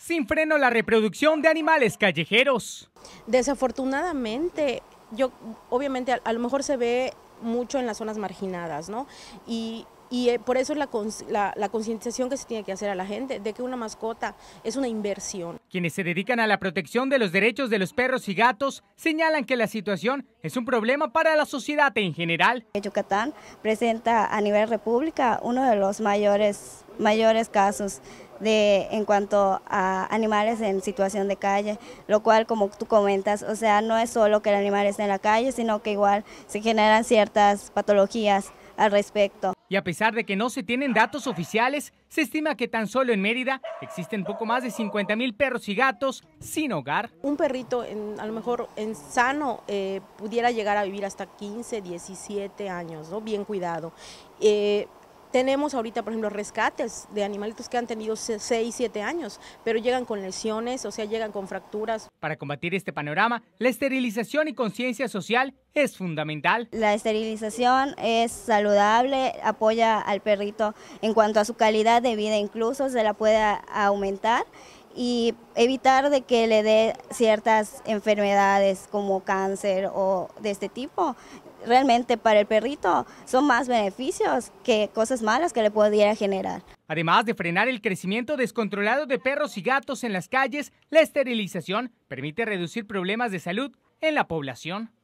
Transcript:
sin freno la reproducción de animales callejeros. Desafortunadamente, yo obviamente a, lo mejor se ve mucho en las zonas marginadas, ¿no? Y, eh, por eso es la, la, concientización que se tiene que hacer a la gente de que una mascota es una inversión. Quienes se dedican a la protección de los derechos de los perros y gatos señalan que la situación es un problema para la sociedad en general. Yucatán presenta a nivel república uno de los mayores, mayores casos en cuanto a animales en situación de calle, lo cual como tú comentas, o sea, no es solo que el animal esté en la calle, sino que igual se generan ciertas patologías al respecto. Y a pesar de que no se tienen datos oficiales, se estima que tan solo en Mérida existen poco más de 50 mil perros y gatos sin hogar. Un perrito, a lo mejor en sano, eh, pudiera llegar a vivir hasta 15, 17 años, bien cuidado. Eh, tenemos ahorita, por ejemplo, rescates de animalitos que han tenido 6, 7 años, pero llegan con lesiones, o sea, llegan con fracturas. Para combatir este panorama, la esterilización y conciencia social es fundamental. La esterilización es saludable, apoya al perrito en cuanto a su calidad de vida, incluso se la puede aumentar y evitar de que le dé ciertas enfermedades como cáncer o de este tipo realmente para el perrito son más beneficios que cosas malas que le pudiera generar. Además de frenar el crecimiento descontrolado de perros y gatos en las calles, la esterilización permite reducir problemas de salud en la población.